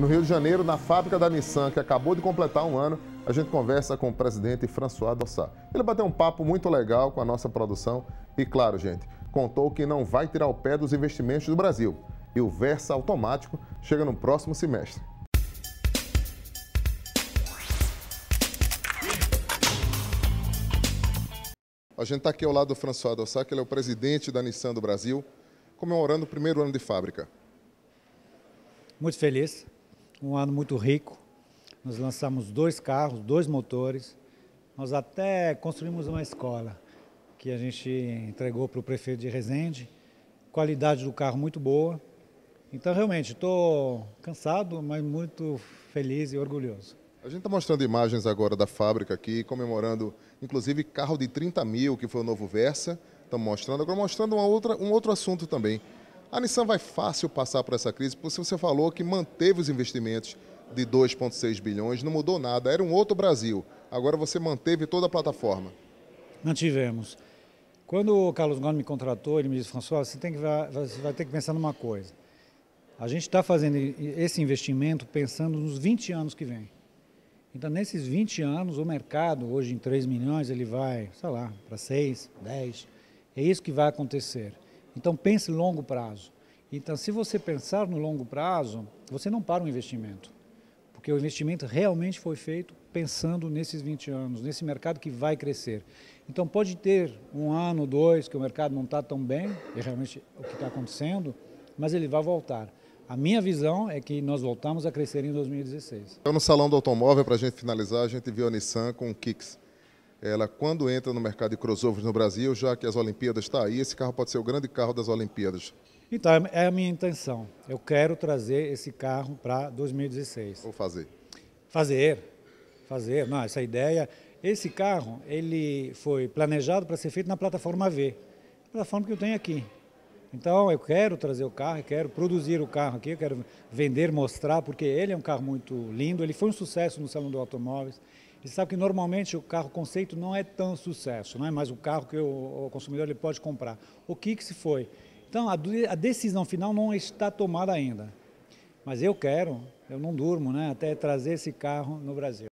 E no Rio de Janeiro, na fábrica da Nissan, que acabou de completar um ano, a gente conversa com o presidente François Dossá. Ele bateu um papo muito legal com a nossa produção e, claro, gente, contou que não vai tirar o pé dos investimentos do Brasil. E o Versa automático chega no próximo semestre. A gente está aqui ao lado do François Dossá, que ele é o presidente da Nissan do Brasil, comemorando o primeiro ano de fábrica. Muito feliz, um ano muito rico. Nós lançamos dois carros, dois motores. Nós até construímos uma escola que a gente entregou para o prefeito de Resende. Qualidade do carro muito boa. Então, realmente, estou cansado, mas muito feliz e orgulhoso. A gente está mostrando imagens agora da fábrica aqui, comemorando, inclusive, carro de 30 mil, que foi o novo Versa. Estamos mostrando, agora mostrando uma outra, um outro assunto também. A Nissan vai fácil passar por essa crise, porque você falou que manteve os investimentos de 2,6 bilhões, não mudou nada, era um outro Brasil. Agora você manteve toda a plataforma. Mantivemos. Quando o Carlos Gomes me contratou, ele me disse, François, você, tem que, você vai ter que pensar numa coisa. A gente está fazendo esse investimento pensando nos 20 anos que vem. Então, nesses 20 anos, o mercado, hoje em 3 milhões, ele vai, sei lá, para 6, 10. É isso que vai acontecer. Então pense longo prazo. Então, se você pensar no longo prazo, você não para o investimento, porque o investimento realmente foi feito pensando nesses 20 anos, nesse mercado que vai crescer. Então, pode ter um ano, dois, que o mercado não está tão bem, é realmente o que está acontecendo, mas ele vai voltar. A minha visão é que nós voltamos a crescer em 2016. Então, tá no Salão do Automóvel, para a gente finalizar, a gente viu a Nissan com o Kicks ela quando entra no mercado de crossovers no Brasil, já que as Olimpíadas está aí, esse carro pode ser o grande carro das Olimpíadas. Então, é, é a minha intenção. Eu quero trazer esse carro para 2016. Ou fazer? Fazer. Fazer. Não, essa ideia. Esse carro, ele foi planejado para ser feito na plataforma V, plataforma que eu tenho aqui. Então, eu quero trazer o carro, quero produzir o carro aqui, quero vender, mostrar, porque ele é um carro muito lindo. Ele foi um sucesso no Salão do Automóveis. E sabe que normalmente o carro conceito não é tão sucesso, não é mais o carro que o, o consumidor ele pode comprar. O que que se foi? Então a, a, decisão final não está tomada ainda. Mas eu quero, eu não durmo, né, até trazer esse carro no Brasil.